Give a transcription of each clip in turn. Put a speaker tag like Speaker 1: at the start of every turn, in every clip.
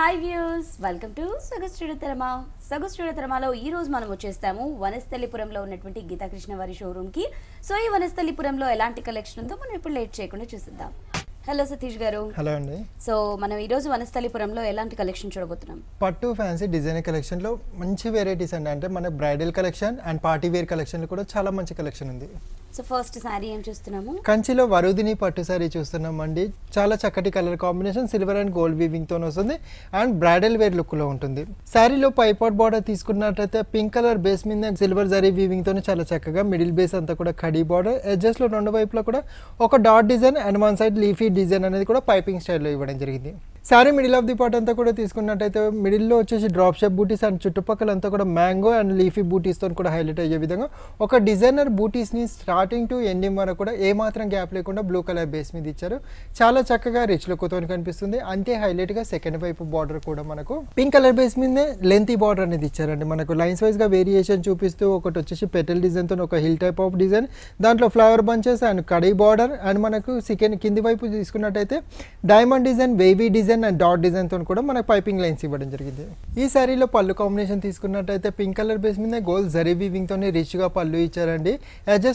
Speaker 1: hi views welcome to సొగస్టుడు తెరమా సొగస్టుడు తెరమాలో ఈరోజు మనం వచ్చేస్తాము వనస్థలిపురంలో ఉన్నటువంటి గీతాకృష్ణ వారి షోరూమ్కి సో ఈ వనస్థలిపురంలో ఎలాంటి కలెక్షన్ ఉందో మనం ఇప్పుడు లేట్ చేయకుండా చూసిద్దాం హలో సతీష్ గారు హలో అండి సో మనం ఈ రోజు వనస్థలిపురంలో ఎలాంటి
Speaker 2: కలెక్షన్ చూడబోతున్నాం పట్టు ఫ్యాన్సీ డిజైన్ కలెక్షన్లో మంచి వెరైటీస్ అండి అంటే మన bridal collection and party wear collection కూడా చాలా మంచి కలెక్షన్ ఉంది
Speaker 1: సో ఫస్ట్ సారీ ఏం చూస్తున్నాము
Speaker 2: కంచిలో వరుదిని పట్టు సారీ అండి చాలా చక్కటి colour combination silver and gold weaving తో వస్తుంది అండ్ బ్రైడల్ వేర్ లుక్ లో ఉంటుంది శారీలో పైపాట్ బార్డర్ తీసుకున్నట్లయితే పింక్ కలర్ బేస్ మీద సిల్వర్ జరీ వీవింగ్ తో చాలా చక్కగా మిడిల్ బేస్ అంతా కూడా కడీ బార్డర్ ఎడ్జస్ లో రెండు వైపులా కూడా ఒక dot design and one side leafy design అనేది కూడా పైపింగ్ స్టైల్లో ఇవ్వడం జరిగింది sari middle of the part అంతా కూడా తీసుకున్నట్టయితే మిడిల్లో వచ్చేసి డ్రాప్ షేప్ బూటీస్ అండ్ చుట్టుపక్కల అంతా కూడా మ్యాంగో అండ్ లీఫీ బూటీస్తో కూడా హైలైట్ అయ్యే విధంగా ఒక డిజైనర్ బూటీస్ని స్టార్టింగ్ టు ఎండింగ్ వరకు కూడా ఏ మాత్రం గ్యాప్ లేకుండా బ్లూ కలర్ బేస్ మీద ఇచ్చారు చాలా చక్కగా రిచ్ లుక్తో కనిపిస్తుంది అంతే హైలైట్గా సెకండ్ వైపు బార్డర్ కూడా మనకు పింక్ కలర్ బేస్ మీద లెంతీ బార్డర్ అనేది ఇచ్చారండి మనకు లైన్స్ వైజ్గా వేరియేషన్ చూపిస్తూ ఒకటి వచ్చేసి పెటల్ డిజైన్తో ఒక హిల్ టైప్ ఆఫ్ డిజైన్ దాంట్లో ఫ్లవర్ బంచెస్ అండ్ కడీ బార్డర్ అండ్ మనకు సెకండ్ కింది వైపు తీసుకున్నట్టయితే diamond design wavy design design and dot design తో కూడా మనకు పైపింగ్ లైన్స్ ఇవ్వడం జరిగింది ఈ శారీలో పళ్ళు కాంబినేషన్ తీసుకున్నట్టయితే పింక్ కలర్ బేస్ మీద గోల్డ్ జరీ రిచ్ గా పళ్ళు ఇచ్చారండి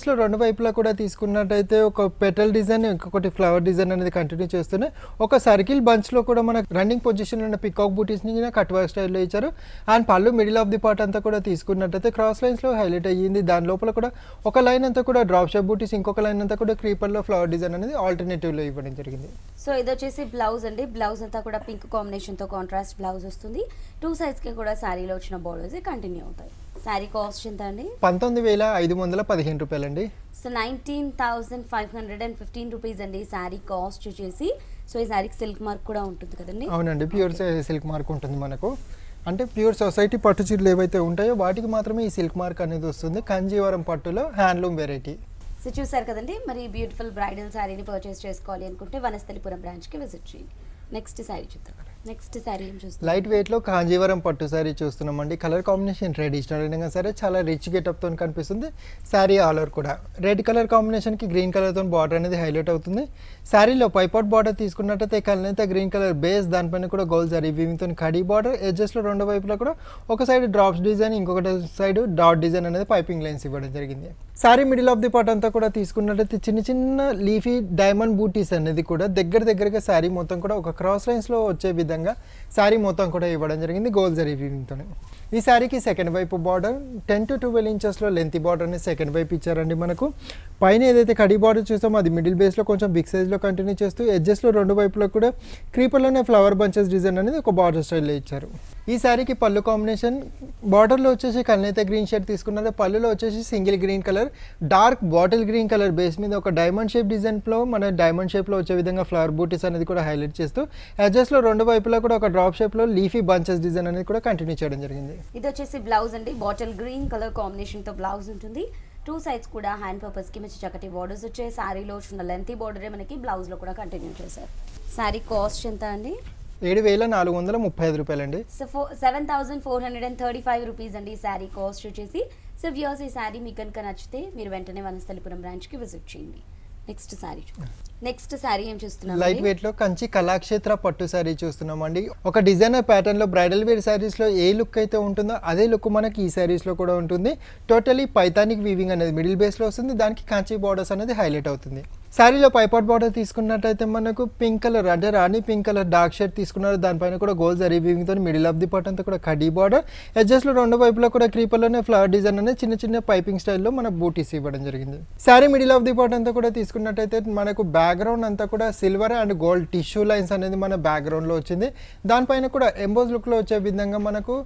Speaker 2: లో రెండు వైపులా కూడా తీసుకున్నట్టయితే ఒక పెటల్ డిజైన్ ఇంకొకటి ఫ్లవర్ డిజైన్ అనేది కంటిన్యూ చేస్తున్నాయి ఒక సర్కిల్ బంచ్ లో కూడా మనకు రన్నింగ్ పొజిషన్ ఉన్న పికాక్ ని కట్ వర్క్ స్టైల్ లో ఇచ్చారు అండ్ పళ్ళు మిడిల్ ఆఫ్ ది పార్ట్ అంతా కూడా తీసుకున్నట్టయితే క్రాస్ లైన్స్ లో హైలైట్ అయ్యింది దాని లోపల కూడా ఒక లైన్ అంతా కూడా డ్రాప్ షాప్ బూటీస్ ఇంకొక లైన్ అంతా కూడా లో ఫ్లవర్ డిజైన్ అనేది ఆల్టర్నేటివ్ లో ఇవ్వడం జరిగింది
Speaker 1: సో ఇది వచ్చేసి బ్లౌజ్ అండి బ్లౌజ్ అంతా కూడా పింక్ కాంబినేషన్తో కాంట్రాస్ట్ బ్లౌజ్ వస్తుంది టూ సైజ్కి కూడా శారీలో వచ్చిన బోర్డర్స్ కంటిన్యూ అవుతాయి శారీ కాస్ట్ ఎంత అండి
Speaker 2: పంతొమ్మిది వేల ఐదు వందల పదిహేను రూపాయలు అండి
Speaker 1: so nineteen thousand five hundred and fifteen rupees అండి శారీ కాస్ట్ వచ్చేసి సో ఈ శారీకి సిల్క్ మార్క్ కూడా ఉంటుంది కదండి
Speaker 2: అవునండి ప్యూర్ సిల్క్ మార్క్ ఉంటుంది మనకు అంటే ప్యూర్ సొసైటీ పట్టు చీరలు ఏవైతే ఉంటాయో వాటికి మాత్రమే ఈ సిల్క్ మార్క్ అనేది వస్తుంది కంజీవరం పట్టులో హ్యాండ్లూమ్ వెరైటీ
Speaker 1: సో చూసారు కదండి మరి బ్యూటిఫుల్ బ్రైడల్ శారీని పర్చేస్ చేసుకోవాలి అనుకుంటే వనస్థలిపురం బ్రాంచ్కి విజిట్ చేయండి next sari churidar next sari
Speaker 2: light లో కాంజీవరం పట్టు సారీ చూస్తున్నామండి కలర్ కాంబినేషన్ ట్రెడిషనల్ సరే చాలా రిచ్ తో కనిపిస్తుంది సారీ ఆలర్ కూడా రెడ్ కలర్ కాంబినేషన్ కి గ్రీన్ కలర్ తో బార్డర్ అనేది హైలైట్ అవుతుంది శారీలో పైపాట్ బార్డర్ తీసుకున్నట్టయితే కలనైతే గ్రీన్ కలర్ బేస్ దానిపైన కూడా గోల్ సారీ వీవింగ్తో కడీ బార్డర్ లో రెండు వైపులా కూడా ఒక సైడ్ డ్రాప్స్ డిజైన్ ఇంకొకటి సైడ్ డాట్ డిజైన్ అనేది పైపింగ్ లైన్స్ ఇవ్వడం జరిగింది sari middle of the part అంతా కూడా తీసుకున్నట్టయితే చిన్న చిన్న లీఫీ డైమండ్ బూటీస్ అనేది కూడా దగ్గర దగ్గరగా శారీ మొత్తం కూడా ఒక క్రాస్ లైన్స్ లో వచ్చే విధంగా విధంగా శారీ మొత్తం కూడా ఇవ్వడం జరిగింది గోల్డ్ జరీ ఈ శారీకి సెకండ్ వైపు బార్డర్ టెన్ టు ట్వెల్వ్ ఇంచెస్లో లెంత్ బార్డర్ని సెకండ్ వైపు ఇచ్చారండి మనకు పైన ఏదైతే కడి బార్డర్ చూసామో అది మిడిల్ బేస్లో కొంచెం బిగ్ సైజ్లో కంటిన్యూ చేస్తూ ఎడ్జెస్లో రెండు వైపులో కూడా క్రీపర్లోనే ఫ్లవర్ బంచెస్ డిజైన్ అనేది ఒక బార్డర్ స్టైల్లో ఇచ్చారు ఈ శారీకి పళ్ళు కాంబినేషన్ బార్డర్లో వచ్చేసి కన్నైతే గ్రీన్ షర్ట్ తీసుకున్నది పళ్ళులో వచ్చేసి single green colour dark bottle green colour base మీద ఒక డైమండ్ షేప్ డిజైన్లో మన డైమండ్ షేప్లో వచ్చే విధంగా ఫ్లవర్ బూటీస్ అనేది కూడా హైలైట్ చేస్తూ ఎడ్జెస్లో రెండు వైపు షేప్లో కూడా ఒక డ్రాప్ షేప్లో లీఫీ బంచెస్ డిజైన్ అనేది కూడా కంటిన్యూ చేయడం జరిగింది
Speaker 1: ఇది వచ్చేసి బ్లౌజ్ అండి బాటిల్ గ్రీన్ కలర్ కాంబినేషన్తో బ్లౌజ్ ఉంటుంది టూ సైడ్స్ కూడా హ్యాండ్ పర్పస్కి మంచి చక్కటి బార్డర్స్ వచ్చే శారీలో వచ్చిన లెంత్ బార్డరే మనకి బ్లౌజ్లో కూడా కంటిన్యూ చేశారు శారీ కాస్ట్ ఎంత అండి
Speaker 2: ఏడు వేల నాలుగు వందల ముప్పై ఐదు అండి
Speaker 1: so four seven thousand four hundred and thirty five rupees అండి ఈ శారీ కాస్ట్ వచ్చేసి సో వ్యూస్ ఈ శారీ మీకు కనుక నచ్చితే మీరు వెంటనే వనస్థలిపురం బ్రాంచ్కి విజిట్ చేయండి నెక్స్ట్ శారీ నెక్స్ట్ శారీ ఏం చూస్తున్నాం లైట్ వెయిట్
Speaker 2: లో కంచి కళాక్షేత్ర పట్టు శారీ చూస్తున్నాం అండి ఒక డిజైనర్ ప్యాటర్న్ లో బ్రైడల్ వేర్ శారీస్ లో ఏ లుక్ అయితే ఉంటుందో అదే లుక్ మనకి ఈ శారీస్ లో కూడా ఉంటుంది టోటలీ పైథానిక్ వీవింగ్ అనేది మిడిల్ బేస్ లో వస్తుంది దానికి కంచి బార్డర్స్ అనేది హైలైట్ అవుతుంది శారీలో పైపాట్ బార్డర్ తీసుకున్నట్టయితే మనకు పింక్ కలర్ అంటే rani pink colour dark shirt తీసుకున్నారు దానిపైన కూడా గోల్డ్ జరీ బీవింగ్తో మిడిల్ ఆఫ్ ది పట్ అంతా కూడా కడీ బార్డర్ ఎడ్జస్ట్లో రెండు వైపులో కూడా క్రీపర్లోనే ఫ్లవర్ డిజైన్ అనేది చిన్న చిన్న పైపింగ్ స్టైల్లో మన బూటీస్ ఇవ్వడం జరిగింది sari middle of the part అంతా కూడా తీసుకున్నట్టయితే మనకు బ్యాక్గ్రౌండ్ అంతా కూడా silver and gold tissue lines అనేది మన బ్యాక్గ్రౌండ్లో వచ్చింది దానిపైన కూడా ఎంబోజ్ లుక్లో వచ్చే విధంగా మనకు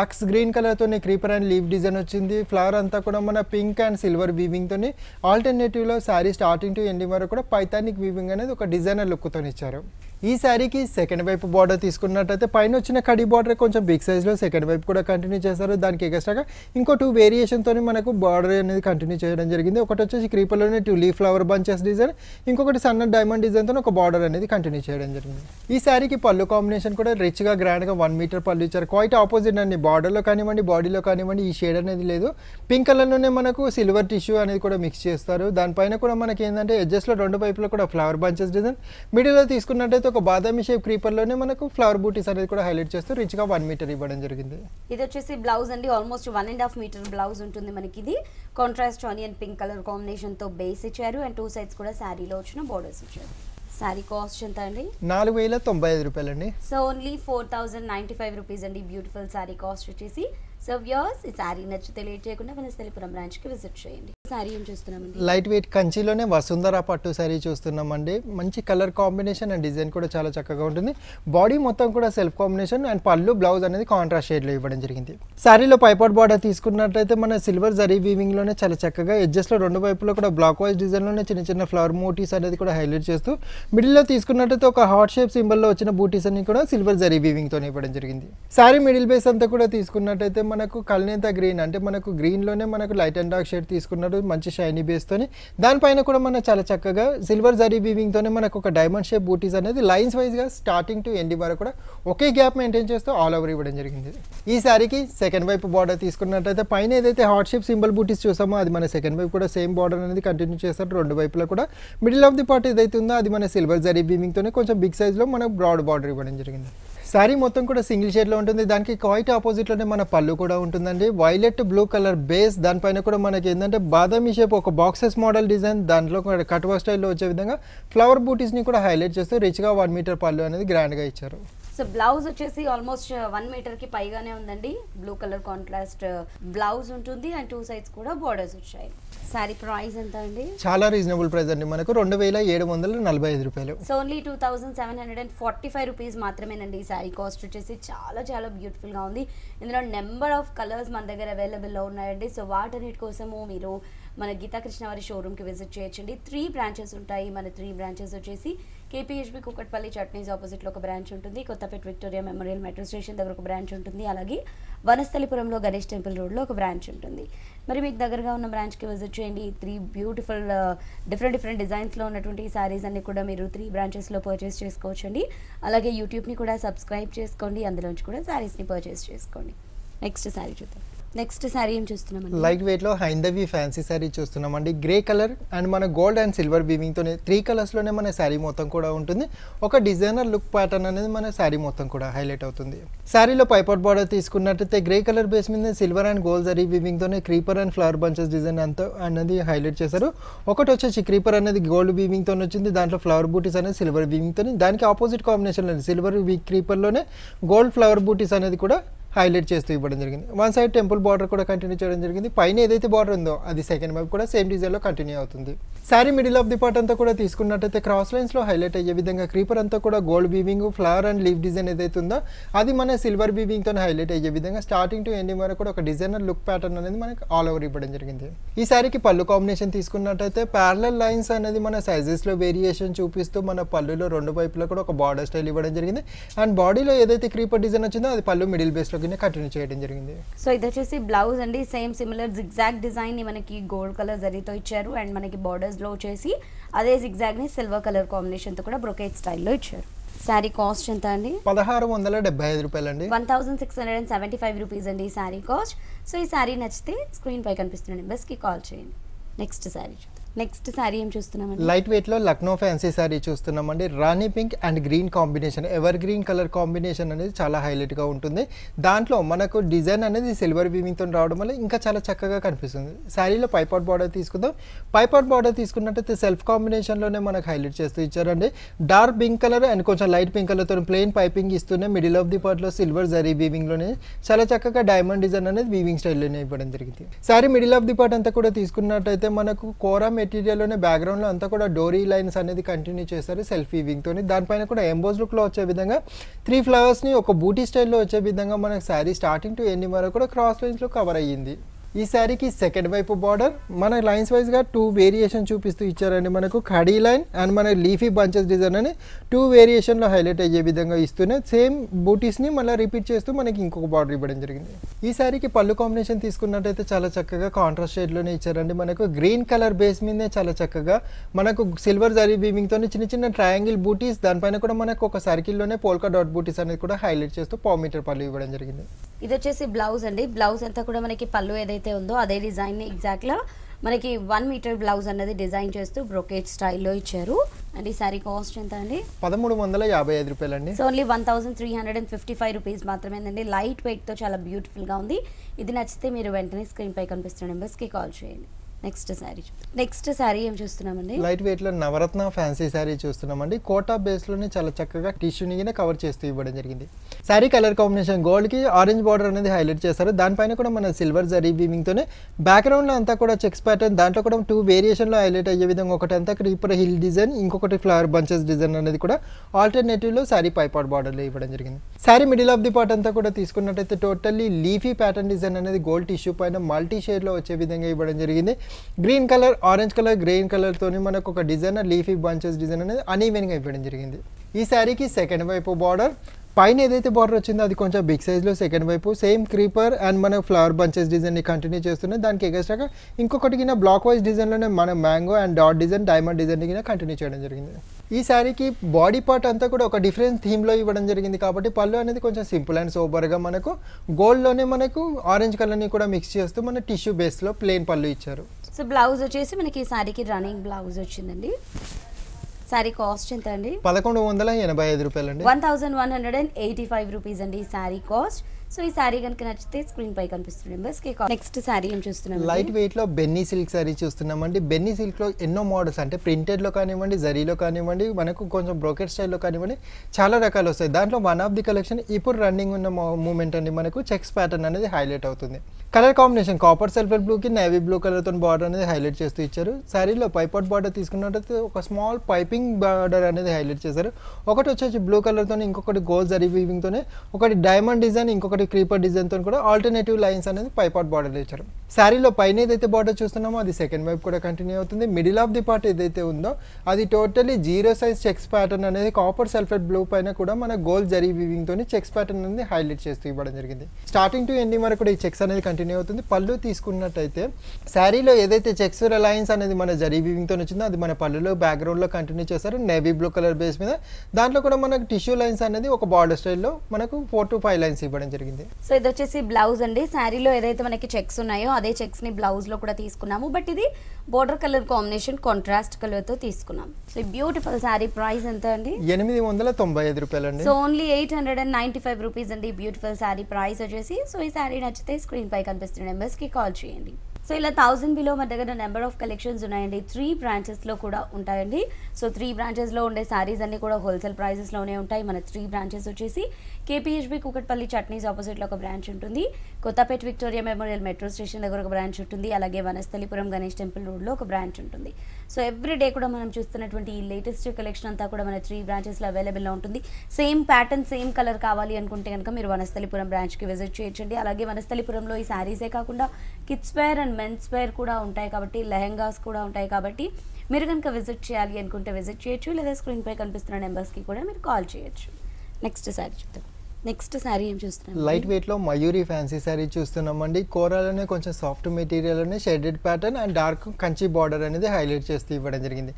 Speaker 2: లక్స్ గ్రీన్ కలర్తో క్రీపర్ అండ్ లీవ్ డిజైన్ వచ్చింది ఫ్లవర్ అంతా కూడా మన పింక్ అండ్ సిల్వర్ బీవింగ్తో ఆల్టర్నేటివ్లో శారీ స్టార్టింగ్ టు ఎండింగ్ వరకు కూడా పైథానిక్ వీవింగ్ అనేది ఒక డిజైనర్ లుక్తో ఇచ్చారు ఈ శారీకి సెకండ్ వైపు బార్డర్ తీసుకున్నట్టయితే పైన వచ్చిన కడి బార్డర్ కొంచెం బిగ్ సైజ్లో సెకండ్ వైపు కూడా కంటిన్యూ చేస్తారు దానికి ఎగస్ట్రాగా ఇంకో టూ వేరియేషన్తో మనకు బార్డర్ అనేది కంటిన్యూ చేయడం జరిగింది ఒకటి వచ్చేసి క్రీపర్లోనే tulip flower bunches design ఇంకొకటి సన్న డైమండ్ డిజైన్తో ఒక బార్డర్ అనేది కంటిన్యూ చేయడం జరిగింది ఈ శారీకి పళ్ళు కాంబినేషన్ కూడా రిచ్గా గ్రాండ్గా వన్ మీటర్ పళ్ళు ఇచ్చారు క్వైట్ ఆపోజిట్ అండి బార్డర్లో కానివ్వండి బాడీలో కానివ్వండి ఈ షేడ్ అనేది లేదు పింక్ కలర్లోనే మనకు సిల్వర్ టిష్యూ అనేది కూడా మిక్స్ చేస్తారు దానిపైన కూడా మనకి ఏంటంటే ఎడ్జెస్లో రెండు వైపులో కూడా ఫ్లవర్ బంచెస్ డిజైన్ మిడిల్లో తీసుకున్నట్టయితే ఒక బాదామి షేప్ క్రీపర్ లోనే మనకు ఫ్లవర్ బూటీస్ అనేది కూడా హైలైట్ చేస్తూ గా వన్ మీటర్ ఇవ్వడం జరిగింది
Speaker 1: ఇది వచ్చేసి బ్లౌజ్ అండి almost one and half metre blouse ఉంటుంది మనకి ఇది contrast onion pink colour combination తో బేస్ ఇచ్చారు అండ్ టూ సైడ్స్ కూడా శారీలో వచ్చిన బోర్డర్స్ ఇచ్చారు సారీ కాస్ట్ ఎంత అండి
Speaker 2: నాలుగు వేల తొంభై ఐదు రూపాయలు అండి
Speaker 1: so only four thousand ninety five rupees అండి బ్యూటిఫుల్ సారీ కాస్ట్ వచ్చేసి సో వ్యూర్స్ ఈ సారీ నచ్చితే లేట్ చేయకుండా బ్రాంచ్ కి విజిట్ చేయండి సారీ ఏం చూస్తున్నామండి లైట్
Speaker 2: వెయిట్ కంచిలోనే వసుంధర పట్టు సారీ చూస్తున్నామండి మంచి కలర్ కాంబినేషన్ అండ్ డిజైన్ కూడా చాలా చక్కగా ఉంటుంది బాడీ మొత్తం కూడా self combination and pallu blouse అనేది కాంట్రాస్ట్ షేడ్లో ఇవ్వడం జరిగింది సారీలో పైపాట్ బార్డర్ తీసుకున్నట్లయితే మన సిల్వర్ జరీ వీవింగ్ లోనే చాలా చక్కగా లో రెండు వైపులో కూడా బ్లాక్ వైజ్ లోనే చిన్న చిన్న ఫ్లవర్ మూటీస్ అనేది కూడా హైలైట్ చేస్తూ మిడిల్ లో తీసుకున్నట్లయితే ఒక హార్ట్ షేప్ సింబల్ లో వచ్చిన బూటీస్ అన్ని కూడా సిల్వర్ జరీ వీవింగ్ తో ఇవ్వడం జరిగింది సారీ మిడిల్ బేస్ అంతా కూడా తీసుకున్నట్లయితే మనకు కల్నేత గ్రీన్ అంటే మనకు గ్రీన్లోనే మనకు లైట్ అండ్ డార్క్ షేడ్ తీసుకున్నాడు మంచి షైనీ బేస్తోని దానిపైన కూడా మనం చాలా చక్కగా సిల్వర్ జరీ బీవింగ్తోనే మనకు ఒక డైమండ్ షేప్ బూటీస్ అనేది లైన్స్ వైజ్గా స్టార్టింగ్ టు ఎండి వరకు కూడా ఒకే గ్యాప్ మెయింటైన్ చేస్తూ ఆల్ ఓవర్ ఇవ్వడం జరిగింది ఈ సారీకి సెకండ్ వైపు బార్డర్ తీసుకున్నట్టయితే పైన ఏదైతే హార్ట్ షేప్ సింబల్ బూటీస్ చూసామో అది మన సెకండ్ వైపు కూడా సేమ్ బార్డర్ అనేది కంటిన్యూ చేస్తారు రెండు వైపులో కూడా మిడిల్ ఆఫ్ ది పార్ట్ ఏదైతే ఉందో అది మన సిల్వర్ జరీ బీవింగ్తోనే కొంచెం బిగ్ సైజ్లో మనకు బ్రాడ్ బార్డర్ ఇవ్వడం జరిగింది శారీ మొత్తం కూడా సింగిల్ షేడ్లో ఉంటుంది దానికి క్వైట్ ఆపోజిట్లోనే మన పళ్ళు కూడా ఉంటుందండి వైలెట్ బ్లూ కలర్ బేస్ దానిపైన కూడా మనకి ఏంటంటే బాదామి షేప్ ఒక బాక్సెస్ మోడల్ డిజైన్ దాంట్లో కట్వా స్టైల్లో వచ్చే విధంగా ఫ్లవర్ బూటీస్ని కూడా హైలైట్ చేస్తూ రిచ్గా వన్ మీటర్ పళ్ళు అనేది గ్రాండ్గా ఇచ్చారు
Speaker 1: సో బ్లౌజ్ వచ్చేసి ఆల్మోస్ట్ వన్ మీటర్ కి పైగానే ఉందండి బ్లూ కలర్ కాంట్రాస్ట్ బ్లౌజ్ ఉంటుంది అండ్ టూ సైడ్స్ కూడా బోర్డర్స్ వచ్చాయి సారీ ప్రైస్ ఎంత అండి
Speaker 2: చాలా రీజనబుల్ ప్రైస్ అండి మనకు రెండు వేల ఏడు వందల నలభై ఐదు రూపాయలు so
Speaker 1: only two thousand seven hundred and forty five rupees మాత్రమేనండి ఈ సారీ కాస్ట్ వచ్చేసి చాలా చాలా బ్యూటిఫుల్ గా ఉంది ఇందులో నెంబర్ ఆఫ్ కలర్స్ మన దగ్గర అవైలబుల్లో ఉన్నాయండి సో వాటన్నిటి కోసము మీరు మన గీతాకృష్ణ వారి షోరూమ్కి విజిట్ చేయొచ్చండి త్రీ బ్రాంచెస్ ఉంటాయి మన త్రీ బ్రాంచెస్ వచ్చేసి కేపీహెచ్బి కుక్కట్పల్లి చట్నీస్ ఆపోజిట్లో ఒక బ్రాంచ్ ఉంటుంది Kothapet Victoria Memorial metro station దగ్గర ఒక బ్రాంచ్ ఉంటుంది అలాగే వనస్థలిపురంలో గణేష్ టెంపుల్ రోడ్లో ఒక బ్రాంచ్ ఉంటుంది మరి మీకు దగ్గరగా ఉన్న బ్రాంచ్కి విజిట్ చేయండి త్రీ బ్యూటిఫుల్ డిఫరెంట్ డిఫరెంట్ డిజైన్స్లో ఉన్నటువంటి శారీస్ అన్ని కూడా మీరు త్రీ బ్రాంచెస్లో పర్చేస్ చేసుకోవచ్చండి అలాగే యూట్యూబ్ని కూడా సబ్స్క్రైబ్ చేసుకోండి అందులోంచి కూడా శారీస్ని పర్చేస్ చేసుకోండి నెక్స్ట్ శారీ చూద్దాం నెక్స్ట్ సారీ ఏం చూస్తున్నాం లైట్
Speaker 2: వెయిట్ లో హైందవి ఫ్యాన్సీ సారీ చూస్తున్నామండి గ్రే కలర్ అండ్ మన గోల్డ్ అండ్ సిల్వర్ బీవింగ్ తోనే త్రీ కలర్స్ లోనే మన సారీ మొత్తం కూడా ఉంటుంది ఒక డిజైనర్ లుక్ ప్యాటర్న్ అనేది మన సారీ మొత్తం కూడా హైలైట్ అవుతుంది సారీలో పైపర్ బార్డర్ తీసుకున్నట్టయితే గ్రే కలర్ బేస్ మీద silver and gold zari weaving తోనే creeper and flower bunches design అంతా అనేది హైలైట్ చేశారు ఒకటి వచ్చేసి క్రీపర్ అనేది గోల్డ్ బీవింగ్ తోనే వచ్చింది దాంట్లో ఫ్లవర్ బూటీస్ అనేది సిల్వర్ బీవింగ్ తోనే దానికి ఆపోజిట్ కాంబినేషన్ సిల్వర్ క్రీపర్ లోనే గోల్డ్ ఫ్లవర్ బూటీస్ అనేది కూడా హైలైట్ చేస్తూ ఇవ్వడం జరిగింది వన్ సైడ్ టెంపుల్ బార్డర్ కూడా కంటిన్యూ చేయడం జరిగింది పైన ఏదైతే బార్డర్ ఉందో అది సెకండ్ వైపు కూడా సేమ్ డిజైన్లో కంటిన్యూ అవుతుంది sari middle of the part అంతా కూడా తీసుకున్నట్టయితే క్రాస్ లైన్స్లో హైలైట్ అయ్యే విధంగా క్రీపర్ అంతా కూడా gold weaving flower and leaf design ఏదైతే ఉందో అది మన సిల్వర్ బీవింగ్తో హైలైట్ అయ్యే విధంగా స్టార్టింగ్ టు ఎండింగ్ వరకు కూడా ఒక డిజైనర్ లుక్ ప్యాటర్న్ అనేది మనకి ఆల్ ఓవర్ ఇవ్వడం జరిగింది ఈ శారీకి పళ్ళు కాంబినేషన్ తీసుకున్నట్టయితే ప్యారలల్ లైన్స్ అనేది మన సైజెస్లో వేరియేషన్ చూపిస్తూ మన పళ్ళులో రెండు వైపులో కూడా ఒక బార్డర్ స్టైల్ ఇవ్వడం జరిగింది అండ్ బాడీలో ఏదైతే క్రీపర్ డిజైన్ వచ్చిందో అది పళ్ళు మిడిల్ బేస్లో లుక్ని కంటిన్యూ చేయడం జరిగింది
Speaker 1: సో ఇది వచ్చేసి బ్లౌజ్ అండి సేమ్ సిమిలర్ జిగ్జాగ్ డిజైన్ ని మనకి గోల్డ్ కలర్ జరీతో ఇచ్చారు అండ్ మనకి లో వచ్చేసి అదే ని సిల్వర్ కలర్ కాంబినేషన్ తో కూడా బ్రొకేట్ స్టైల్లో ఇచ్చారు శారీ కాస్ట్ ఎంత అండి
Speaker 2: పదహారు వందల డెబ్బై ఐదు రూపాయలు అండి
Speaker 1: one thousand six hundred and seventy five rupees అండి ఈ శారీ కాస్ట్ సో ఈ శారీ నచ్చితే స్క్రీన్ పై కనిపిస్తున్న కి కాల్ చేయండి నెక్స్ట్ శారీ నెక్స్ట్ సారీ ఏం చూస్తున్నాం లైట్
Speaker 2: వెయిట్ లో లక్నో ఫ్యాన్సీ సారీ చూస్తున్నామండి rani pink and green combination evergreen colour combination అనేది చాలా హైలైట్ గా ఉంటుంది దాంట్లో మనకు డిజైన్ అనేది సిల్వర్ వీవింగ్ తో రావడం వల్ల ఇంకా చాలా చక్కగా కనిపిస్తుంది సారీలో పైపాట్ బార్డర్ తీసుకుందాం పైపాట్ బార్డర్ తీసుకున్నట్టయితే సెల్ఫ్ కాంబినేషన్ లోనే మనకు హైలైట్ చేస్తూ ఇచ్చారండి డార్క్ పింక్ కలర్ అండ్ కొంచెం లైట్ పింక్ కలర్ తో ప్లెయిన్ పైపింగ్ ఇస్తూనే మిడిల్ ఆఫ్ ది పార్ట్ లో సిల్వర్ జరీ వీవింగ్ లోనే చాలా చక్కగా డైమండ్ డిజైన్ అనేది వీవింగ్ స్టైల్లోనే ఇవ్వడం జరిగింది sari middle of the part అంతా కూడా తీసుకున్నట్టయితే మనకు కోరా మెటీరియల్లోనే బ్యాక్గ్రౌండ్లో అంతా కూడా డోరీ లైన్స్ అనేది కంటిన్యూ చేస్తారు సెల్ఫ్ వీవింగ్తో దానిపైన కూడా ఎంబోజ్ లుక్లో వచ్చే విధంగా త్రీ ఫ్లవర్స్ని ఒక బూటీ స్టైల్లో వచ్చే విధంగా మనకు శారీ స్టార్టింగ్ టు ఎన్ని వరకు కూడా క్రాస్ లైన్స్లో కవర్ అయ్యింది ఈ శారీకి సెకండ్ వైపు బార్డర్ మన లైన్స్ వైజ్గా టూ వేరియేషన్ చూపిస్తూ ఇచ్చారండి మనకు ఖడీ లైన్ అండ్ మన లీఫీ బంచెస్ డిజైన్ అని టూ వేరియేషన్లో హైలైట్ అయ్యే విధంగా ఇస్తూనే సేమ్ బూటీస్ని మళ్ళీ రిపీట్ చేస్తూ మనకి ఇంకొక బార్డర్ ఇవ్వడం జరిగింది ఈ శారీకి పళ్ళు కాంబినేషన్ తీసుకున్నట్టయితే చాలా చక్కగా కాంట్రాస్ట్ షేడ్లోనే ఇచ్చారండి మనకు గ్రీన్ కలర్ బేస్ మీదే చాలా చక్కగా మనకు సిల్వర్ జరీ వీవింగ్తో చిన్న చిన్న ట్రయాంగిల్ బూటీస్ దానిపైన కూడా మనకు ఒక సర్కిల్లోనే పోల్కా డాట్ బూటీస్ అనేది కూడా హైలైట్ చేస్తూ పావు మీటర్ పళ్ళు ఇవ్వడం జరిగింది
Speaker 1: ఇది వచ్చేసి బ్లౌజ్ అండి బ్లౌజ్ అంతా కూడా మనకి పళ్ళు ఏదైతే ఏదైతే ఉందో అదే డిజైన్ని ఎగ్జాక్ట్గా మనకి వన్ మీటర్ బ్లౌజ్ అనేది డిజైన్ చేస్తూ బ్రొకేట్ స్టైల్లో ఇచ్చారు అండ్ ఈ సారీ కాస్ట్ ఎంత అండి
Speaker 2: పదమూడు వందల యాభై ఐదు రూపాయలు అండి so
Speaker 1: only one thousand three hundred and fifty five rupees మాత్రమే అండి లైట్ వెయిట్తో చాలా బ్యూటిఫుల్గా ఉంది ఇది నచ్చితే మీరు వెంటనే స్క్రీన్పై కనిపిస్తున్న నెంబర్స్కి కాల్ చేయండి నెక్స్ట్ శారీ నెక్స్ట్ శారీ ఏం చూస్తున్నామండి లైట్
Speaker 2: వెయిట్ లో నవరత్న ఫ్యాన్సీ శారీ చూస్తున్నామండి కోటా బేస్ లోనే చాలా చక్కగా టిష్యూని కవర్ చేస్తూ ఇవ్వడం జరిగింది శారీ కలర్ కాంబినేషన్ గోల్డ్ కి ఆరెంజ్ బార్డర్ అనేది హైలైట్ చేస్తారు దానిపైన కూడా మన సిల్వర్ జరీ వీవింగ్ తోనే బ్యాక్గ్రౌండ్ లో అంతా కూడా చెక్స్ ప్యాటర్న్ దాంట్లో కూడా టూ వేరియేషన్ లో హైలైట్ అయ్యే విధంగా ఒకటి అంతా క్రీపర్ హిల్ డిజైన్ ఇంకొకటి ఫ్లవర్ బంచెస్ డిజైన్ అనేది కూడా ఆల్టర్నేటివ్ లో శారీ పైపాట్ బార్డర్ లో ఇవ్వడం జరిగింది sari middle of the part అంతా కూడా తీసుకున్నట్టయితే టోటల్లీ లీఫీ ప్యాటర్న్ డిజైన్ అనేది గోల్డ్ టిష్యూ పైన మల్టీ షేడ్ లో వచ్చే విధంగా ఇవ్వడం జరిగింది green colour orange colour green కలర్తోని మనకు ఒక డిజైన్ లీఫీ బంచెస్ డిజైన్ అనేది అనీవెన్గా ఇవ్వడం జరిగింది ఈ శారీకి సెకండ్ వైపు బార్డర్ పైన ఏదైతే బార్డర్ వచ్చిందో అది కొంచెం బిగ్ సైజ్లో సెకండ్ వైపు సేమ్ క్రీపర్ అండ్ మన ఫ్లవర్ బంచెస్ డిజైన్ని కంటిన్యూ చేస్తున్నాయి దానికి ఎగస్ట్రాగా ఇంకొకటి కింద బ్లాక్ వైజ్ డిజైన్లోనే మన mango and dot design diamond design కింద కంటిన్యూ చేయడం జరిగింది ఈ శారీకి బాడీ పార్ట్ అంతా కూడా ఒక డిఫరెంట్ థీమ్లో ఇవ్వడం జరిగింది కాబట్టి పళ్ళు అనేది కొంచెం సింపుల్ అండ్ సోబర్గా మనకు గోల్డ్లోనే మనకు ఆరెంజ్ కలర్ని కూడా మిక్స్ చేస్తూ మన టిష్యూ బేస్లో ప్లెయిన్ పళ్ళు ఇచ్చారు
Speaker 1: సో బ్లౌజ్ వచ్చేసి మనకి ఈ రన్నింగ్ బ్లౌజ్ వచ్చిందండి సారీ కాస్ట్ ఎంత అండి
Speaker 2: పదకొండు వందల ఎనభై ఐదు రూపాయలు అండి one
Speaker 1: thousand one hundred and eighty five rupees అండి ఈ శారీ కాస్ట్ సో ఈ సారీ కనుక నచ్చితే స్క్రీన్ పై కనిపిస్తున్న నెంబర్స్ నెక్స్ట్ సారీ ఏం చూస్తున్నాం లైట్
Speaker 2: వెయిట్ లో బెన్నీ సిల్క్ సారీ చూస్తున్నామండి బెన్నీ సిల్క్ లో ఎన్నో మోడల్స్ అంటే ప్రింటెడ్ లో కానివ్వండి జరీలో కానివ్వండి మనకు కొంచెం బ్రోకెట్ స్టైల్లో కానివ్వండి చాలా రకాలు వస్తాయి దాంట్లో వన్ ఆఫ్ ది కలెక్షన్ ఇప్పుడు రన్నింగ్ ఉన్న మూమెంట్ అండి మనకు చెక్స్ ప్యాటర్న్ అనేది హైలైట్ అవుతుంది colour combination copper sulphur blue కి నేవీ బ్లూ కలర్ తో బార్డర్ అనేది హైలైట్ చేస్తూ ఇచ్చారు సారీలో పైపాట్ బార్డర్ తీసుకున్నట్టయితే ఒక స్మాల్ పైపింగ్ బార్డర్ అనేది హైలైట్ చేశారు ఒకటి వచ్చేసి బ్లూ కలర్ తో ఇంకొకటి గోల్డ్ జరీ తోనే ఒకటి డైమండ్ డిజైన్ ఇంకొకటి ఒకటి క్రీపర్ డిజైన్తో కూడా ఆల్టర్నేటివ్ లైన్స్ అనేది పైపాట్ బార్డర్ ఇచ్చారు శారీలో పైన ఏదైతే బార్డర్ చూస్తున్నామో అది సెకండ్ వైపు కూడా కంటిన్యూ అవుతుంది మిడిల్ ఆఫ్ ది పార్ట్ ఏదైతే ఉందో అది totally zero size checks pattern అనేది కాపర్ సల్ఫెట్ బ్లూ పైన కూడా మన గోల్డ్ జరీ తోని చెక్స్ ప్యాటర్న్ అనేది హైలైట్ చేస్తూ ఇవ్వడం జరిగింది స్టార్టింగ్ టు ఎండింగ్ వరకు కూడా ఈ చెక్స్ అనేది కంటిన్యూ అవుతుంది పళ్ళు తీసుకున్నట్టయితే శారీలో ఏదైతే చెక్స్ రిలయన్స్ అనేది మన జరీ తో వచ్చిందో అది మన పళ్ళులో లో కంటిన్యూ చేస్తారు నేవీ బ్లూ కలర్ బేస్ మీద దాంట్లో కూడా మనకు టిష్యూ లైన్స్ అనేది ఒక బార్డర్ స్టైల్లో మనకు ఫోర్ టు ఫైవ్ లైన్స్ ఇవ్వడం జరిగింది జరిగింది
Speaker 1: సో ఇది వచ్చేసి బ్లౌజ్ అండి శారీలో ఏదైతే మనకి చెక్స్ ఉన్నాయో అదే చెక్స్ ని బ్లౌజ్ లో కూడా తీసుకున్నాము బట్ ఇది border colour combination contrast colour తో తీసుకున్నాం సో బ్యూటిఫుల్ శారీ ప్రైస్ ఎంత అండి
Speaker 2: ఎనిమిది వందల తొంభై ఐదు రూపాయలు అండి so
Speaker 1: only eight hundred and ninety five rupees అండి బ్యూటిఫుల్ శారీ ప్రైస్ వచ్చేసి సో ఈ శారీ నచ్చితే స్క్రీన్ పై కనిపిస్తున్న నెంబర్స్ కి కాల్ చేయండి సో ఇలా థౌజండ్ బిలో మన దగ్గర నెంబర్ ఆఫ్ కలెక్షన్స్ ఉన్నాయండి త్రీ బ్రాంచెస్లో కూడా ఉంటాయండి సో త్రీ బ్రాంచెస్లో ఉండే శారీస్ అన్నీ కూడా హోల్సేల్ ప్రైజెస్లోనే ఉంటాయి మన త్రీ బ్రాంచెస్ వచ్చేసి కేపీహెచ్బి కుకట్పల్లి చట్నీస్ ఆపోజిట్లో ఒక బ్రాంచ్ ఉంటుంది Kothapet Victoria Memorial metro station దగ్గర ఒక బ్రాంచ్ ఉంటుంది అలాగే వనస్థలిపురం గణేష్ టెంపుల్ రోడ్లో ఒక బ్రాంచ్ ఉంటుంది సో ఎవ్రీ డే కూడా మనం చూస్తున్నటువంటి ఈ లేటెస్ట్ కలెక్షన్ అంతా కూడా మన త్రీ బ్రాంచెస్లో అవైలబుల్లో ఉంటుంది సేమ్ ప్యాటర్న్ సేమ్ కలర్ కావాలి అనుకుంటే కనుక మీరు వనస్థలిపురం బ్రాంచ్కి విజిట్ చేయొచ్చండి అలాగే వనస్థలిపురంలో ఈ శారీసే కాకుండా kids wear and men's wear కూడా ఉంటాయి కాబట్టి లెహెంగాస్ కూడా ఉంటాయి కాబట్టి మీరు కనుక విజిట్ చేయాలి అనుకుంటే విజిట్ చేయొచ్చు లేదా స్క్రీన్పై కనిపిస్తున్న నెంబర్స్కి కూడా మీరు కాల్ చేయొచ్చు నెక్స్ట్ సారీ చెప్తాను నెక్స్ట్ సారీ ఏం చూస్తున్నాం
Speaker 2: లైట్ వెయిట్లో మయూరి ఫ్యాన్సీ సారీ చూస్తున్నామండి కూరలోనే కొంచెం సాఫ్ట్ మెటీరియల్లోనే shaded pattern and dark Kanchi border అనేది హైలైట్ చేస్తూ ఇవ్వడం జరిగింది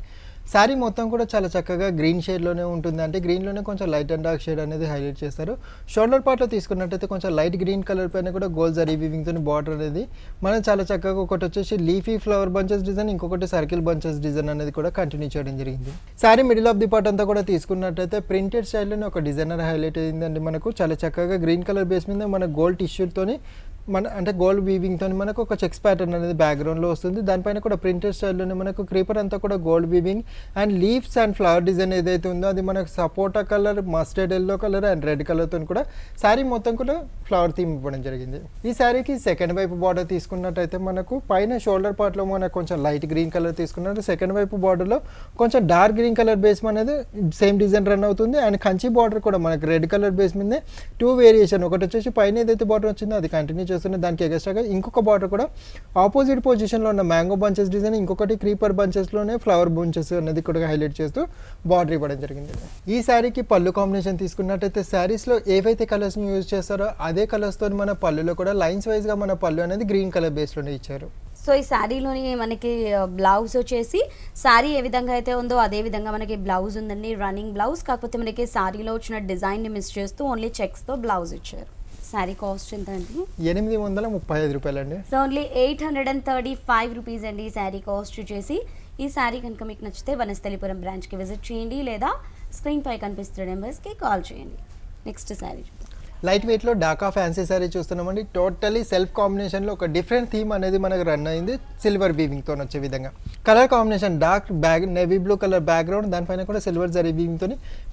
Speaker 2: శారీ మొత్తం కూడా చాలా చక్కగా గ్రీన్ షేడ్లోనే ఉంటుంది అంటే గ్రీన్లోనే కొంచెం లైట్ అండ్ డార్క్ షేడ్ అనేది హైలైట్ చేస్తారు షోల్డర్ పార్ట్లో తీసుకున్నట్టయితే కొంచెం లైట్ గ్రీన్ కలర్ పైన కూడా గోల్డ్ జరీ వివింగ్తో బార్డర్ అనేది మనం చాలా చక్కగా ఒకటి వచ్చేసి లీఫీ ఫ్లవర్ బంచెస్ డిజైన్ ఇంకొకటి సర్కిల్ బంచెస్ డిజైన్ అనేది కూడా కంటిన్యూ చేయడం జరిగింది sari middle of the part అంతా కూడా తీసుకున్నట్టయితే ప్రింటెడ్ స్టైల్లోనే ఒక డిజైనర్ హైలైట్ అయిందండి మనకు చాలా చక్కగా గ్రీన్ కలర్ బేస్ మీద మన గోల్డ్ టిష్యూతోని మన అంటే గోల్డ్ వీవింగ్తో మనకు ఒక చెక్స్ ప్యాటర్న్ అనేది బ్యాక్గ్రౌండ్లో వస్తుంది దానిపైన కూడా ప్రింటెడ్ స్టైల్లోనే మనకు క్రీపర్ అంతా కూడా gold weaving and leaves and flower design ఏదైతే ఉందో అది మనకు sapota colour mustard yellow colour and red కలర్తో కూడా శారీ మొత్తం కూడా ఫ్లవర్ థీమ్ ఇవ్వడం జరిగింది ఈ శారీకి సెకండ్ వైపు బార్డర్ తీసుకున్నట్టయితే మనకు పైన షోల్డర్ పార్ట్లో మనకు కొంచెం లైట్ గ్రీన్ కలర్ తీసుకున్నట్టు సెకండ్ వైపు బార్డర్లో కొంచెం డార్క్ గ్రీన్ కలర్ బేస్ అనేది సేమ్ డిజైన్ రన్ అవుతుంది అండ్ కంచి బార్డర్ కూడా మనకు రెడ్ కలర్ బేస్ మీద టూ వేరియేషన్ ఒకటి వచ్చేసి పైన ఏదైతే బార్డర్ వచ్చిందో అది కంటిన్యూ చేస్తున్న దానికి ఎగస్ట్రాగా ఇంకొక బార్డర్ కూడా ఆపోజిట్ పొజిషన్లో ఉన్న మ్యాంగో బంచెస్ డిజైన్ ఇంకొకటి క్రీపర్ బంచెస్లోనే ఫ్లవర్ బంచెస్ అనేది కూడా హైలైట్ చేస్తూ బార్డర్ ఇవ్వడం జరిగింది ఈ శారీకి పళ్ళు కాంబినేషన్ తీసుకున్నట్టయితే శారీస్లో ఏవైతే కలర్స్ని యూజ్ చేస్తారో అదే కలర్స్తో మన పళ్ళులో కూడా లైన్స్ వైజ్గా మన పళ్ళు అనేది గ్రీన్ కలర్ బేస్లోనే ఇచ్చారు
Speaker 1: సో ఈ శారీలోని మనకి బ్లౌజ్ వచ్చేసి శారీ ఏ విధంగా అయితే ఉందో అదే విధంగా మనకి బ్లౌజ్ ఉందండి రన్నింగ్ బ్లౌజ్ కాకపోతే మనకి శారీలో వచ్చిన డిజైన్ని మిస్ చేస్తూ ఓన్లీ చెక్స్తో బ్లౌజ్ ఇచ్చారు సారీ కాస్ట్ ఎంత అండి
Speaker 2: ఎనిమిది వందల ముప్పై ఐదు రూపాయలు అండి
Speaker 1: so only eight hundred and thirty five rupees అండి ఈ శారీ కాస్ట్ చేసి ఈ శారీ కనుక మీకు నచ్చితే వనస్థలిపురం బ్రాంచ్కి విజిట్ చేయండి లేదా స్క్రీన్ పై కనిపిస్తున్న నెంబర్స్కి కాల్ చేయండి నెక్స్ట్ శారీ
Speaker 2: లైట్ వెయిట్లో డాకా ఫ్యాన్సీ సారీ చూస్తున్నామండి టోటలీ సెల్ఫ్ కాంబినేషన్లో ఒక డిఫరెంట్ థీమ్ అనేది మనకు రన్ అయింది సిల్వర్ వీవింగ్తో వచ్చే విధంగా colour combination dark bag navy blue colour background దానిపైన కూడా సిల్వర్ జరీ వీవింగ్తో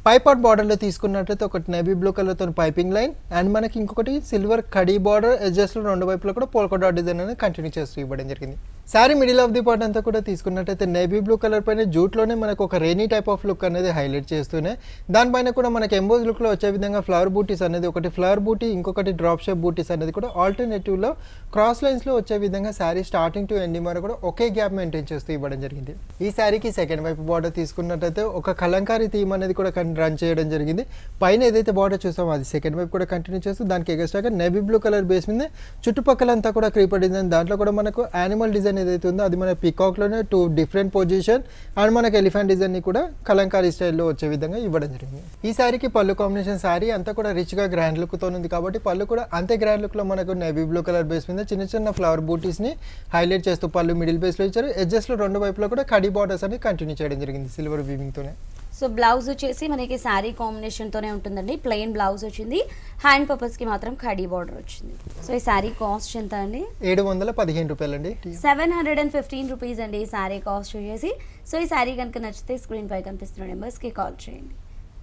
Speaker 2: పైపాట్ బార్డర్లో తీసుకున్నట్లయితే ఒకటి నేవీ బ్లూ కలర్తో పైపింగ్ లైన్ అండ్ మనకి ఇంకొకటి సిల్వర్ కడీ బార్డర్ ఎడ్జస్ట్లో రెండు వైపులో కూడా పోల్కో డాట్ డిజైన్ అనేది కంటిన్యూ చేస్తూ ఇవ్వడం జరిగింది sari middle of the part అంతా కూడా తీసుకున్నట్టయితే నేవీ బ్లూ కలర్ పైన జూట్లోనే మనకు ఒక రెయినీ టైప్ ఆఫ్ లుక్ అనేది హైలైట్ చేస్తూనే దానిపైన కూడా మనకి ఎంబోజ్ లుక్లో వచ్చే విధంగా ఫ్లవర్ బూటీస్ అనేది ఒకటి ఫ్లవర్ బూటీ ఇంకొకటి డ్రాప్ షేప్ బూటీస్ అనేది కూడా ఆల్టర్నేటివ్లో క్రాస్ లైన్స్లో వచ్చే విధంగా శారీ స్టార్టింగ్ టు ఎండింగ్ వరకు కూడా ఒకే గ్యాప్ మెయింటైన్ చేస్తూ ఇవ్వడం జరిగింది ఈ శారీకి సెకండ్ వైపు బార్డర్ తీసుకున్నట్టయితే ఒక కలంకారీ థీమ్ అనేది కూడా రన్ చేయడం జరిగింది పైన ఏదైతే బార్డర్ చూసామో అది సెకండ్ వైపు కూడా కంటిన్యూ చేస్తూ దానికి ఎగస్ట్రాగా నెవీ బ్లూ కలర్ బేస్ మీద చుట్టుపక్కల అంతా కూడా క్రీపర్ డిజైన్ దాంట్లో కూడా మనకు యానిమల్ డిజైన్ ఏదైతే ఉందో అది మన పికాక్లోనే టూ డిఫరెంట్ పొజిషన్ అండ్ మనకు ఎలిఫెంట్ ని కూడా కలంకారీ స్టైల్లో వచ్చే విధంగా ఇవ్వడం జరిగింది ఈ శారీకి పళ్ళు కాంబినేషన్ శారీ అంతా కూడా రిచ్గా గ్రాండ్ లుక్తో ఉంది కాబట్టి పళ్ళు కూడా అంతే గ్రాండ్ లుక్లో మనకు నేవీ బ్లూ కలర్ బేస్ మీద చిన్న చిన్న ఫ్లవర్ బూటీస్ని హైలైట్ చేస్తూ పళ్ళు మిడిల్ బేస్లో ఇచ్చారు ఎడ్జెస్లో రెండు వైపులో కూడా కడీ బార్డర్స్ అని కంటిన్యూ చేయడం జరిగింది సిల్వర్ వీవింగ్తోనే
Speaker 1: సో బ్లౌజ్ వచ్చేసి మనకి శారీ కాంబినేషన్తోనే ఉంటుందండి ప్లెయిన్ బ్లౌజ్ వచ్చింది హ్యాండ్ పర్పస్కి మాత్రం ఖడీ బార్డర్ వచ్చింది సో ఈ శారీ కాస్ట్ ఎంత అండి
Speaker 2: ఏడు వందల పదిహేను రూపాయలు అండి
Speaker 1: seven hundred and fifteen rupees అండి ఈ శారీ కాస్ట్ వచ్చేసి సో ఈ శారీ కనుక నచ్చితే స్క్రీన్ పై కనిపిస్తున్న నెంబర్స్కి కాల్ చేయండి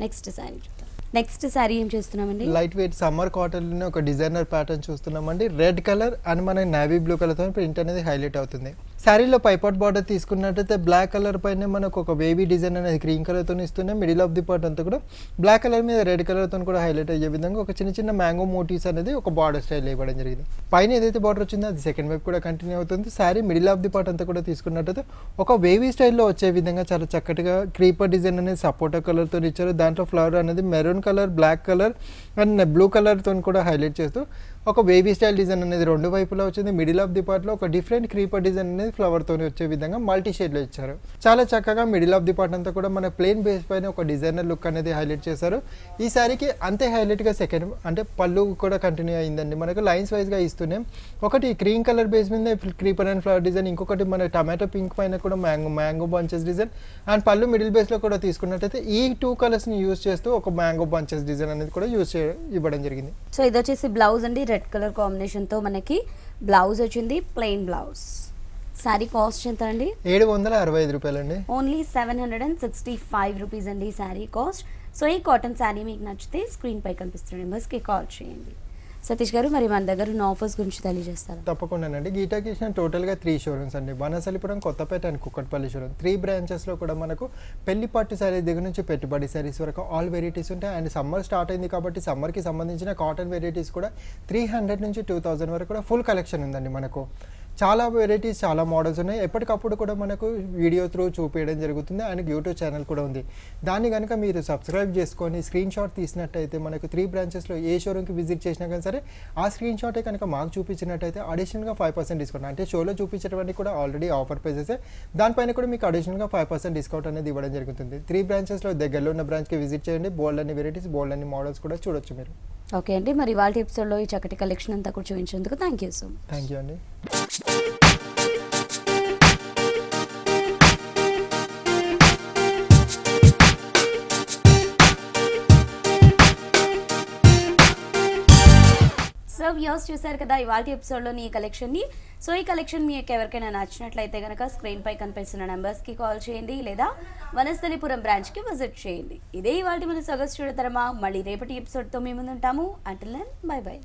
Speaker 1: నెక్స్ట్ శారీ నెక్స్ట్ సారీ ఏం చూస్తున్నామండి లైట్
Speaker 2: వెయిట్ సమ్మర్ కాటన్ ఒక డిజైనర్ ప్యాటర్న్ చూస్తున్నామండి రెడ్ కలర్ అండ్ మన నేవీ బ్లూ కలర్ తో ప్రింట్ అనేది హైలైట్ అవుతుంది శారీలో పైపాట్ బార్డర్ తీసుకున్నట్టయితే బ్లాక్ కలర్ పైన మనకు ఒక బేబీ డిజైన్ అనేది గ్రీన్ కలర్తో ఇస్తున్నాయి మిడిల్ ఆఫ్ ది పార్ట్ అంతా కూడా బ్లాక్ కలర్ మీద రెడ్ కలర్తో కూడా హైలైట్ అయ్యే విధంగా ఒక చిన్న చిన్న మ్యాంగో మోటీవ్స్ అనేది ఒక బార్డర్ స్టైల్ ఇవ్వడం జరిగింది పైన ఏదైతే బార్డర్ వచ్చిందో అది సెకండ్ వైపు కూడా కంటిన్యూ అవుతుంది sari middle of the part అంతా కూడా తీసుకున్నట్టయితే ఒక వేవీ స్టైల్లో వచ్చే విధంగా చాలా చక్కటిగా క్రీపర్ డిజైన్ అనేది సపోటా కలర్తో ఇచ్చారు దాంట్లో ఫ్లవర్ అనేది maroon colour black colour and blue కలర్తో కూడా హైలైట్ చేస్తూ ఒక వేవీ స్టైల్ డిజైన్ అనేది రెండు వైపులా వచ్చింది మిడిల్ ఆఫ్ ది పార్ట్లో ఒక డిఫరెంట్ క్రీపర్ డిజైన్ అనేది ఫ్లవర్ తోని వచ్చే విధంగా మల్టీ షేడ్స్ ఇచ్చారు చాలా చక్కగా మిడిల్ ఆఫ్ ది పార్ట్ అంటే కూడా మన ప్లెయిన్ బేస్ పైనే ఒక డిజైనర్ లుక్ అనేది హైలైట్ చేశారు ఈసారికి అంత హైలైట్ గా సెకండ్ అంటే పల్లుకు కూడా కంటిన్యూ అయిందండి మనకు లైన్స్ వైస్ గా ఇస్తున్నారు ఒకటి క్రీమ్ కలర్ బేస్ మీదనే క్రీపర్ అండ్ ఫ్లవర్ డిజైన్ ఇంకొకటి మన టొమాటో పింక్ పైనే కూడా mango bunches design and pallu middle base లో కూడా తీసుకోవడటయితే ఈ టూ కలర్స్ ని యూస్ చేసుకొ ఒక మాంగో బంచెస్ డిజైన్ అనేది కూడా యూస్ ఉపయోగం జరిగింది
Speaker 1: సో ఇది వచ్చేసి బ్లౌజ్ అండి రెడ్ కలర్ కాంబినేషన్ తో మనకి బ్లౌజ్ వచ్చింది ప్లెయిన్ బ్లౌజ్ సారీ కాస్ట్ ఎంత అండి
Speaker 2: ఏడు వందల అరవై ఐదు రూపాయలు అండి
Speaker 1: only seven hundred and sixty five rupees అండి సారీ కాస్ట్ సో ఈ కాటన్ శారీ మీకు నచ్చితే స్క్రీన్ పై కనిపిస్తున్న నెంబర్స్కి కాల్ చేయండి
Speaker 2: సతీష్ గారు మరి మన దగ్గర ఉన్న ఆఫర్స్ గురించి తెలియజేస్తారు అండి గీతా కిషన్ టోటల్గా త్రీ షోరూమ్స్ అండి Vanasthalipuram Kothapet and Kukatpally showroom three బ్రాంచెస్లో కూడా మనకు పెళ్లి పట్టు శారీస్ దగ్గర నుంచి పెట్టుబడి శారీస్ వరకు ఆల్ వెరైటీస్ ఉంటాయి అండ్ సమ్మర్ స్టార్ట్ అయింది కాబట్టి సమ్మర్కి సంబంధించిన కాటన్ వెరైటీస్ కూడా త్రీ హండ్రెడ్ నుంచి టూ థౌజండ్ వరకు కూడా ఫుల్ కలెక్షన్ ఉందండి మనకు చాలా వెరైటీస్ చాలా మోడల్స్ ఉన్నాయి ఎప్పటికప్పుడు కూడా మనకు వీడియో త్రూ చూపించడం జరుగుతుంది అండ్ యూట్యూబ్ ఛానల్ కూడా ఉంది దాన్ని కనుక మీరు సబ్స్క్రైబ్ చేసుకొని స్క్రీన్ షాట్ తీసినట్టయితే మనకు త్రీ బ్రాంచెస్లో ఏ షోరూమ్కి విజిట్ చేసినా కానీ సరే ఆ స్క్రీన్ షాటే కనుక మాకు చూపించినట్టయితే అడిషనల్గా ఫైవ్ పర్సెంట్ డిస్కౌంట్ అంటే షోలో చూపించేటువంటి కూడా ఆల్రెడీ ఆఫర్ ప్రైజెస్ దానిపైన కూడా మీకు అడిషనల్గా ఫైవ్ పర్సెంట్ డిస్కౌంట్ అనేది ఇవ్వడం జరుగుతుంది త్రీ బ్రాంచెస్లో దగ్గరలో ఉన్న బ్రాంచ్కి విజిట్ చేయండి బోల్డ్ అన్ని వెరైటీస్ బోల్డ్ అన్ని మోడల్స్ కూడా చూడొచ్చు మీరు
Speaker 1: ఓకే అండి మరి వాళ్ళ ఎపిసోడ్లో ఈ చక్కటి కలెక్షన్ అంతా కూడా చూపించేందుకు thank you so much thank you అండి వీడియోస్ చూశారు కదా ఇవాళ ఎపిసోడ్లోని ఈ కలెక్షన్ని సో ఈ కలెక్షన్ మీకు ఎవరికైనా నచ్చినట్లయితే కనుక పై కనిపిస్తున్న నెంబర్స్కి కాల్ చేయండి లేదా వనస్థలిపురం బ్రాంచ్కి విజిట్ చేయండి ఇదే ఇవాళ మన సొగస్ చూడతారమా మళ్ళీ రేపటి ఎపిసోడ్తో మేము ముందుంటాము అంటుల్ బై బై